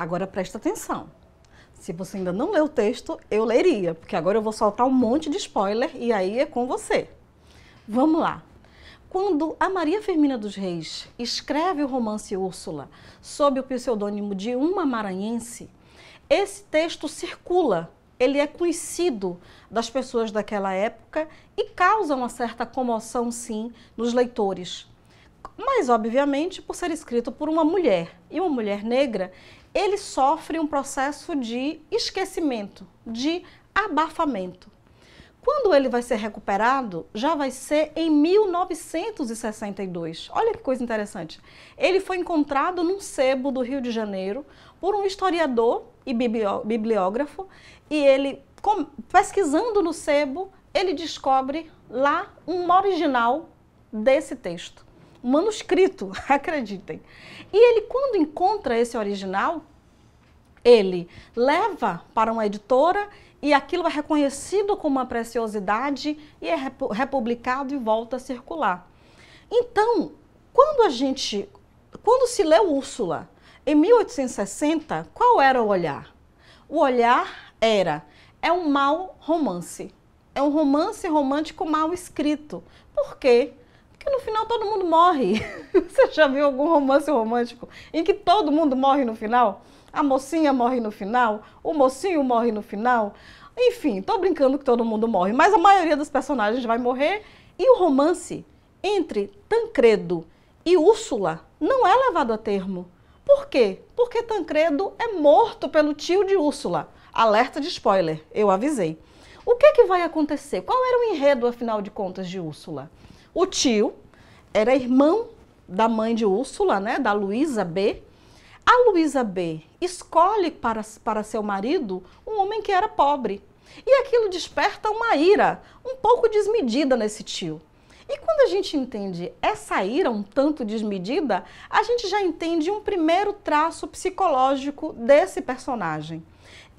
Agora presta atenção. Se você ainda não leu o texto, eu leria, porque agora eu vou soltar um monte de spoiler e aí é com você. Vamos lá. Quando a Maria Firmina dos Reis escreve o romance Úrsula sob o pseudônimo de uma maranhense, esse texto circula, ele é conhecido das pessoas daquela época e causa uma certa comoção, sim, nos leitores. Mas, obviamente, por ser escrito por uma mulher e uma mulher negra, ele sofre um processo de esquecimento, de abafamento. Quando ele vai ser recuperado, já vai ser em 1962. Olha que coisa interessante. Ele foi encontrado num sebo do Rio de Janeiro por um historiador e bibliógrafo, e ele, pesquisando no sebo, ele descobre lá um original desse texto manuscrito, acreditem. E ele, quando encontra esse original, ele leva para uma editora e aquilo é reconhecido como uma preciosidade e é republicado e volta a circular. Então, quando a gente, quando se lê Úrsula em 1860, qual era o olhar? O olhar era é um mau romance. É um romance romântico mal escrito. Por quê? Porque no final todo mundo morre. Você já viu algum romance romântico em que todo mundo morre no final? A mocinha morre no final, o mocinho morre no final. Enfim, tô brincando que todo mundo morre, mas a maioria dos personagens vai morrer. E o romance entre Tancredo e Úrsula não é levado a termo. Por quê? Porque Tancredo é morto pelo tio de Úrsula. Alerta de spoiler, eu avisei. O que, é que vai acontecer? Qual era o enredo, afinal de contas, de Úrsula? O tio era irmão da mãe de Úrsula, né, da Luísa B. A Luísa B escolhe para, para seu marido um homem que era pobre. E aquilo desperta uma ira um pouco desmedida nesse tio. E quando a gente entende essa ira um tanto desmedida, a gente já entende um primeiro traço psicológico desse personagem.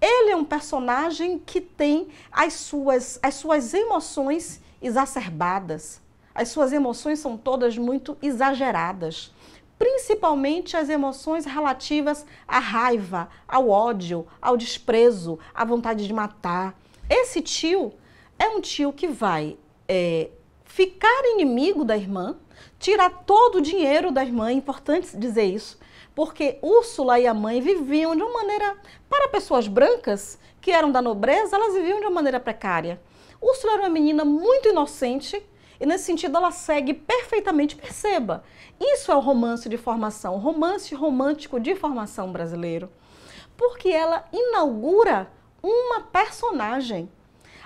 Ele é um personagem que tem as suas, as suas emoções exacerbadas, as suas emoções são todas muito exageradas, principalmente as emoções relativas à raiva, ao ódio, ao desprezo, à vontade de matar. Esse tio é um tio que vai é, ficar inimigo da irmã, tirar todo o dinheiro da irmã, é importante dizer isso, porque Úrsula e a mãe viviam de uma maneira, para pessoas brancas que eram da nobreza, elas viviam de uma maneira precária. Úrsula era uma menina muito inocente, e nesse sentido ela segue perfeitamente, perceba. Isso é o romance de formação, romance romântico de formação brasileiro. Porque ela inaugura uma personagem.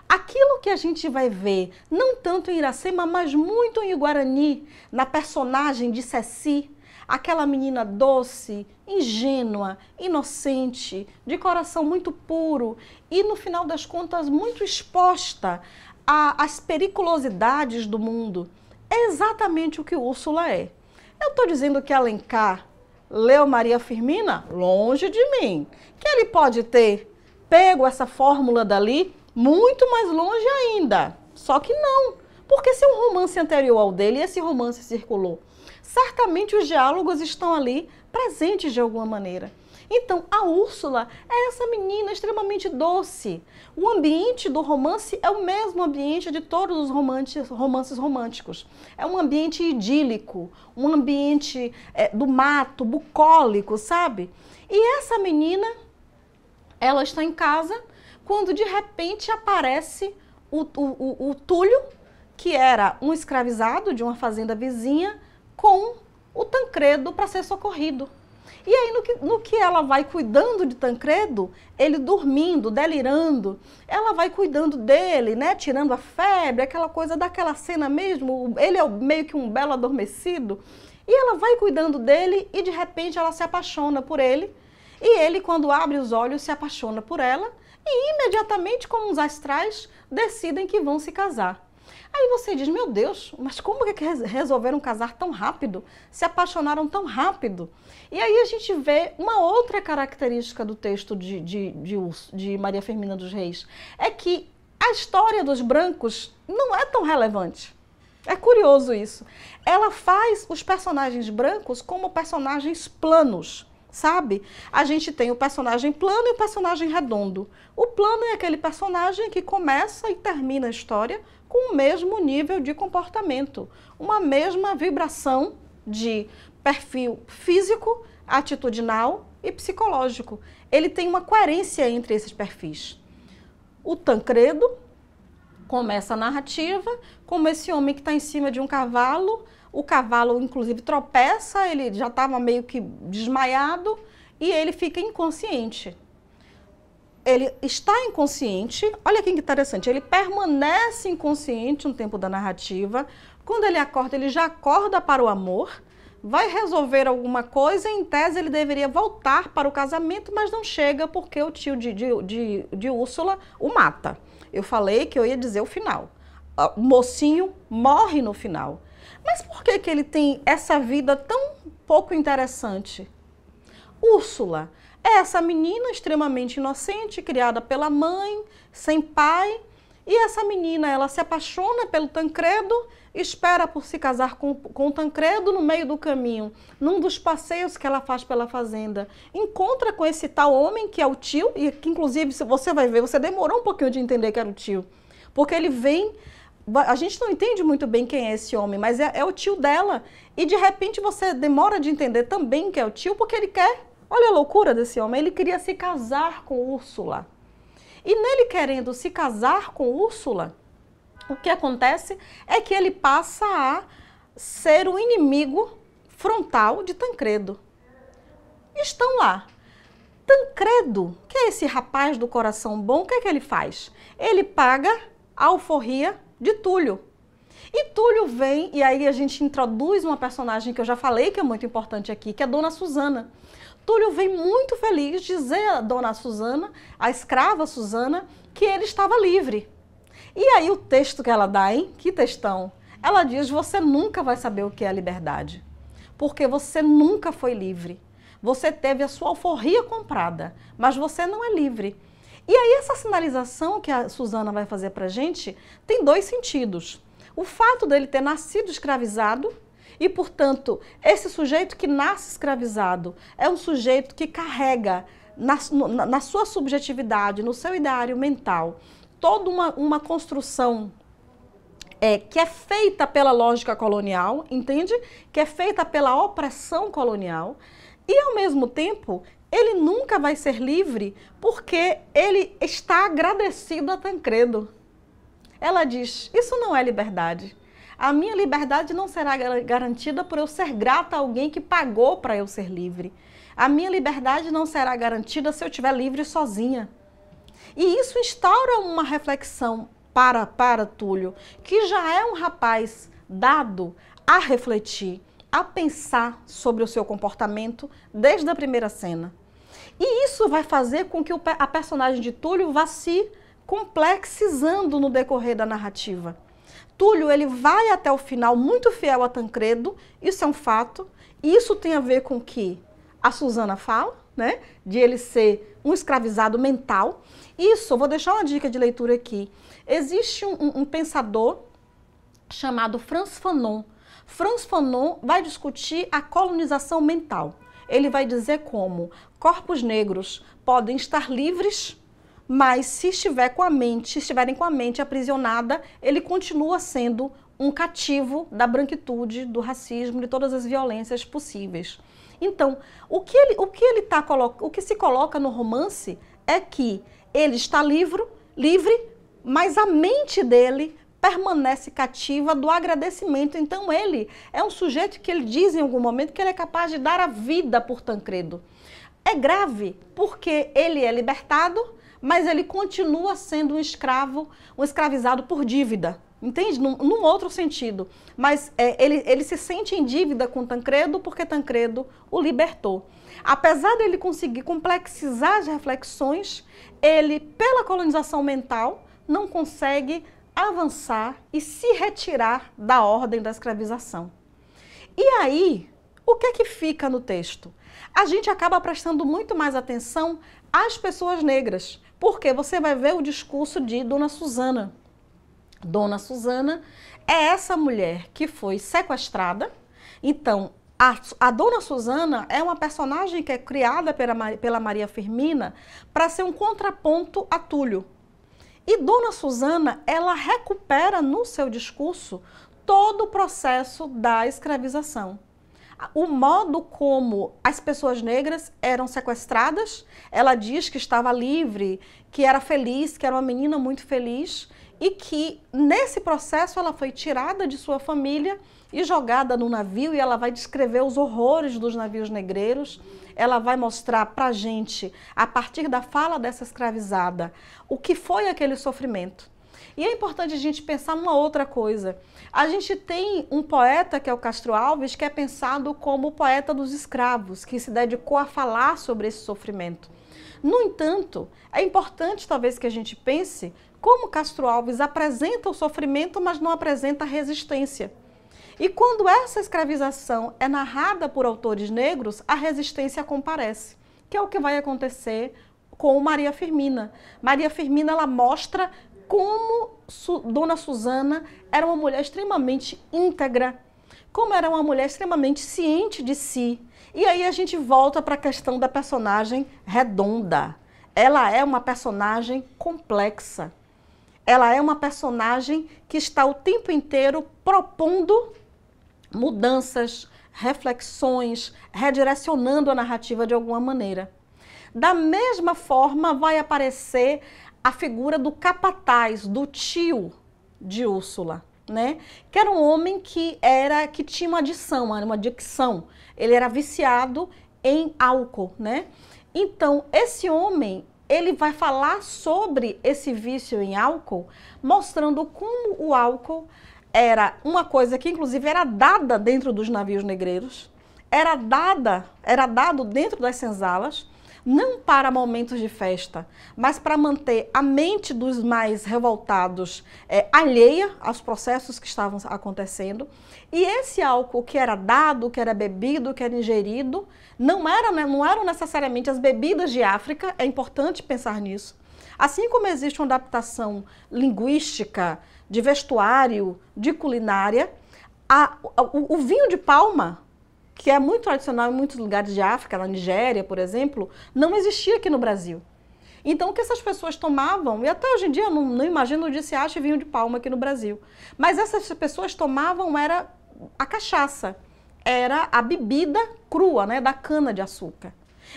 Aquilo que a gente vai ver, não tanto em Iracema, mas muito em Guarani, na personagem de Ceci, aquela menina doce, ingênua, inocente, de coração muito puro e no final das contas muito exposta a, as periculosidades do mundo. É exatamente o que Úrsula é. Eu estou dizendo que Alencar leu Maria Firmina? Longe de mim. Que ele pode ter pego essa fórmula dali muito mais longe ainda. Só que não, porque se um romance anterior ao dele, esse romance circulou. Certamente os diálogos estão ali presentes de alguma maneira. Então, a Úrsula é essa menina extremamente doce. O ambiente do romance é o mesmo ambiente de todos os romances, romances românticos. É um ambiente idílico, um ambiente é, do mato, bucólico, sabe? E essa menina, ela está em casa quando de repente aparece o, o, o, o Túlio, que era um escravizado de uma fazenda vizinha, com o Tancredo para ser socorrido. E aí, no que, no que ela vai cuidando de Tancredo, ele dormindo, delirando, ela vai cuidando dele, né? Tirando a febre, aquela coisa daquela cena mesmo. Ele é meio que um belo adormecido. E ela vai cuidando dele e de repente ela se apaixona por ele. E ele, quando abre os olhos, se apaixona por ela e imediatamente, como os astrais, decidem que vão se casar. Aí você diz: Meu Deus, mas como que é resolveram casar tão rápido? Se apaixonaram tão rápido? E aí a gente vê uma outra característica do texto de, de, de, de Maria Firmina dos Reis, é que a história dos brancos não é tão relevante. É curioso isso. Ela faz os personagens brancos como personagens planos sabe? A gente tem o personagem plano e o personagem redondo. O plano é aquele personagem que começa e termina a história com o mesmo nível de comportamento, uma mesma vibração de perfil físico, atitudinal e psicológico. Ele tem uma coerência entre esses perfis. O Tancredo começa a narrativa como esse homem que está em cima de um cavalo. O cavalo, inclusive, tropeça, ele já estava meio que desmaiado e ele fica inconsciente. Ele está inconsciente, olha que interessante, ele permanece inconsciente um tempo da narrativa. Quando ele acorda, ele já acorda para o amor, vai resolver alguma coisa, em tese ele deveria voltar para o casamento, mas não chega porque o tio de, de, de, de Úrsula o mata. Eu falei que eu ia dizer o final. O ah, mocinho morre no final. Mas por que, que ele tem essa vida tão pouco interessante? Úrsula é essa menina extremamente inocente, criada pela mãe, sem pai, e essa menina ela se apaixona pelo Tancredo espera por se casar com, com Tancredo no meio do caminho, num dos passeios que ela faz pela fazenda. Encontra com esse tal homem que é o tio, e que inclusive, se você vai ver, você demorou um pouquinho de entender que era o tio. Porque ele vem a gente não entende muito bem quem é esse homem, mas é, é, o tio dela. E de repente você demora de entender também que é o tio, porque ele quer. Olha a loucura desse homem, ele queria se casar com Úrsula. E nele querendo se casar com Úrsula, o que acontece é que ele passa a ser o inimigo frontal de Tancredo. Estão lá. Tancredo, que é esse rapaz do coração bom, o que é que ele faz? Ele paga a alforria de Túlio. E Túlio vem, e aí a gente introduz uma personagem que eu já falei que é muito importante aqui, que é a Dona Suzana. Túlio vem muito feliz dizer a Dona Suzana, a escrava Suzana, que ele estava livre e aí o texto que ela dá, hein? Que textão? Ela diz: você nunca vai saber o que é liberdade, porque você nunca foi livre. Você teve a sua alforria comprada, mas você não é livre. E aí essa sinalização que a Suzana vai fazer para gente tem dois sentidos. O fato dele ter nascido escravizado e, portanto, esse sujeito que nasce escravizado é um sujeito que carrega na, na, na sua subjetividade, no seu ideário mental, toda uma, uma construção é, que é feita pela lógica colonial, entende? Que é feita pela opressão colonial. E, ao mesmo tempo, ele nunca vai ser livre porque ele está agradecido a Tancredo. Ela diz: Isso não é liberdade. A minha liberdade não será garantida por eu ser grata a alguém que pagou para eu ser livre. A minha liberdade não será garantida se eu estiver livre sozinha. E isso instaura uma reflexão para, para Túlio, que já é um rapaz dado a refletir, a pensar sobre o seu comportamento desde a primeira cena. E isso vai fazer com que a personagem de Túlio vá se complexizando no decorrer da narrativa. Túlio ele vai até o final muito fiel a Tancredo, isso é um fato. Isso tem a ver com o que a Suzana fala, né? De ele ser um escravizado mental. Isso, vou deixar uma dica de leitura aqui. Existe um, um pensador chamado Franz Fanon. Franz Fanon vai discutir a colonização mental. Ele vai dizer como corpos negros podem estar livres, mas se estiver com a mente, se estiverem com a mente aprisionada, ele continua sendo um cativo da branquitude, do racismo, de todas as violências possíveis. Então, o que ele, o que ele tá o que se coloca no romance é que ele está livre, livre, mas a mente dele permanece cativa do agradecimento. Então ele é um sujeito que ele diz em algum momento que ele é capaz de dar a vida por Tancredo. É grave porque ele é libertado, mas ele continua sendo um escravo, um escravizado por dívida entende? Num, num outro sentido. Mas é, ele, ele se sente em dívida com Tancredo porque Tancredo o libertou. Apesar dele conseguir complexizar as reflexões, ele, pela colonização mental, não consegue avançar e se retirar da ordem da escravização. E aí, o que é que fica no texto? A gente acaba prestando muito mais atenção às pessoas negras, porque você vai ver o discurso de Dona Suzana. Dona Suzana, é essa mulher que foi sequestrada. Então, a, a, Dona Suzana é uma personagem que é criada pela, pela Maria Firmina para ser um contraponto a Túlio. E Dona Suzana, ela recupera no seu discurso todo o processo da escravização. O modo como as pessoas negras eram sequestradas, ela diz que estava livre, que era feliz, que era uma menina muito feliz, e que nesse processo ela foi tirada de sua família e jogada no navio e ela vai descrever os horrores dos navios negreiros. Ela vai mostrar para gente, a partir da fala dessa escravizada, o que foi aquele sofrimento. E é importante a gente pensar uma outra coisa. A gente tem um poeta que é o Castro Alves, que é pensado como o poeta dos escravos, que se dedicou a falar sobre esse sofrimento. No entanto, é importante talvez que a gente pense como Castro Alves apresenta o sofrimento, mas não apresenta a resistência. E quando essa escravização é narrada por autores negros, a resistência comparece, que é o que vai acontecer com Maria Firmina. Maria Firmina ela mostra como Su Dona Susana era uma mulher extremamente íntegra, como era uma mulher extremamente ciente de si. E aí a gente volta para a questão da personagem redonda. Ela é uma personagem complexa. Ela é uma personagem que está o tempo inteiro propondo mudanças, reflexões, redirecionando a narrativa de alguma maneira. Da mesma forma, vai aparecer a figura do capataz, do tio de Úrsula, né? Que era um homem que era que tinha uma adição, uma adicção. Ele era viciado em álcool, né? Então, esse homem, ele vai falar sobre esse vício em álcool, mostrando como o álcool era uma coisa que inclusive era dada dentro dos navios negreiros, era dada, era dado dentro das senzalas não para momentos de festa, mas para manter a mente dos mais revoltados é, alheia aos processos que estavam acontecendo. E esse álcool que era dado, que era bebido, que era ingerido, não, era, né, não eram necessariamente as bebidas de África, é importante pensar nisso. Assim como existe uma adaptação linguística, de vestuário, de culinária, a, a, o, o vinho de palma que é muito tradicional em muitos lugares de África, na Nigéria, por exemplo, não existia aqui no Brasil. Então, o que essas pessoas tomavam, e até hoje em dia eu não, não imagino onde se acha ah, vinho de palma aqui no Brasil, mas essas pessoas tomavam era a cachaça, era a bebida crua, né, da cana de açúcar.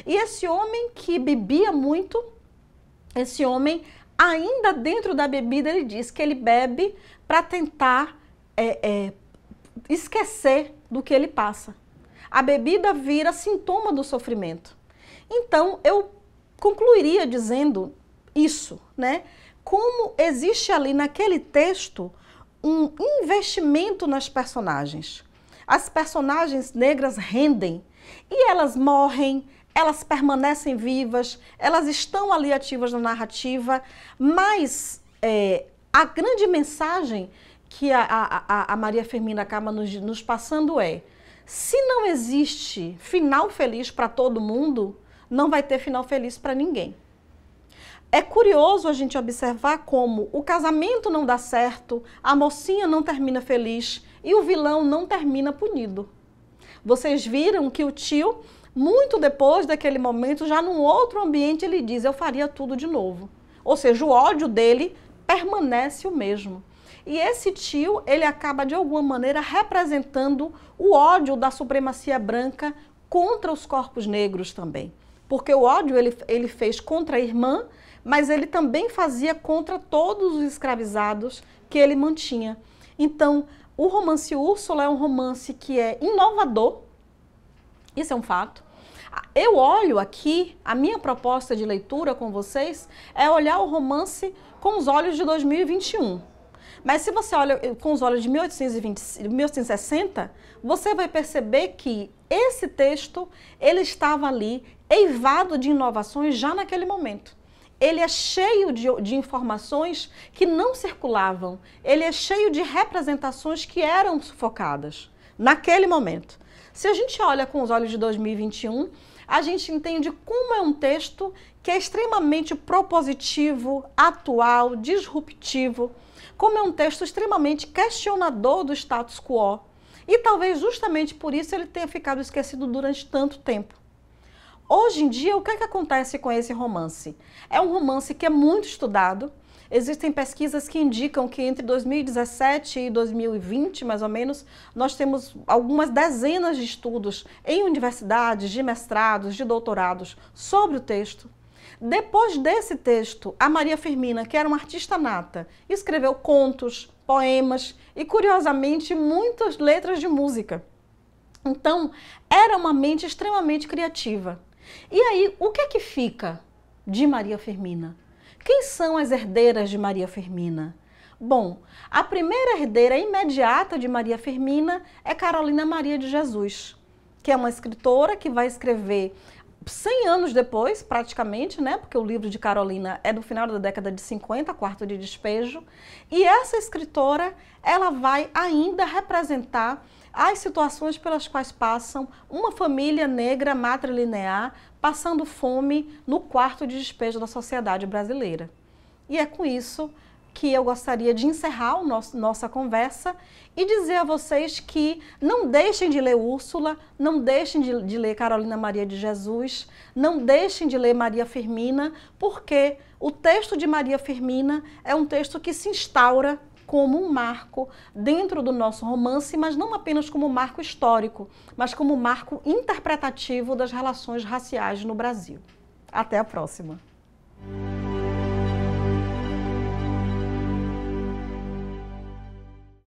E esse homem que bebia muito, esse homem, ainda dentro da bebida, ele diz que ele bebe para tentar é, é, esquecer do que ele passa. A bebida vira sintoma do sofrimento. Então, eu concluiria dizendo isso, né? Como existe ali naquele texto um investimento nas personagens. As personagens negras rendem e elas morrem, elas permanecem vivas, elas estão ali ativas na narrativa, mas é, a grande mensagem que a, a, a Maria Firmina acaba nos, nos passando é se não existe final feliz para todo mundo, não vai ter final feliz para ninguém. É curioso a gente observar como o casamento não dá certo, a mocinha não termina feliz e o vilão não termina punido. Vocês viram que o tio, muito depois daquele momento, já num outro ambiente, ele diz: Eu faria tudo de novo. Ou seja, o ódio dele permanece o mesmo. E esse tio, ele acaba de alguma maneira representando o ódio da supremacia branca contra os corpos negros também. Porque o ódio ele, ele fez contra a irmã, mas ele também fazia contra todos os escravizados que ele mantinha. Então, o romance Úrsula é um romance que é inovador, isso é um fato. Ah, eu olho aqui, a minha proposta de leitura com vocês é olhar o romance com os olhos de 2021. Mas se você olha eh, com os olhos de 1820, 1860, você vai perceber que esse texto ele estava ali eivado de inovações já naquele momento ele é cheio de, de, informações que não circulavam, ele é cheio de representações que eram sufocadas naquele momento. Se a gente olha com os olhos de 2021, a gente entende como é um texto que é extremamente propositivo, atual, disruptivo como é um texto extremamente questionador do status quo. E talvez justamente por isso ele tenha ficado esquecido durante tanto tempo. Hoje em dia, o que, é que acontece com esse romance? É um romance que é muito estudado. Existem pesquisas que indicam que entre 2017 e 2020, mais ou menos, nós temos algumas dezenas de estudos em universidades, de mestrados, de doutorados sobre o texto. Depois desse texto, a Maria Firmina, que era uma artista nata, escreveu contos, poemas e, curiosamente, muitas letras de música. Então, era uma mente extremamente criativa. E aí, o que é que fica de Maria Firmina? Quem são as herdeiras de Maria Firmina? Bom, a primeira herdeira imediata de Maria Firmina é Carolina Maria de Jesus, que é uma escritora que vai escrever 100 anos depois, praticamente, né? Porque o livro de Carolina é do final da década de 50, Quarto de Despejo, e essa escritora, ela vai ainda representar as situações pelas quais passam uma família negra matrilinear passando fome no quarto de despejo da sociedade brasileira. E é com isso que eu gostaria de encerrar nosso, nossa conversa e dizer a vocês que não deixem de ler Úrsula, não deixem de, de ler Carolina Maria de Jesus, não deixem de ler Maria Firmina, porque o texto de Maria Firmina é um texto que se instaura como um marco dentro do nosso romance, mas não apenas como marco histórico, mas como marco interpretativo das relações raciais no Brasil. Até a próxima!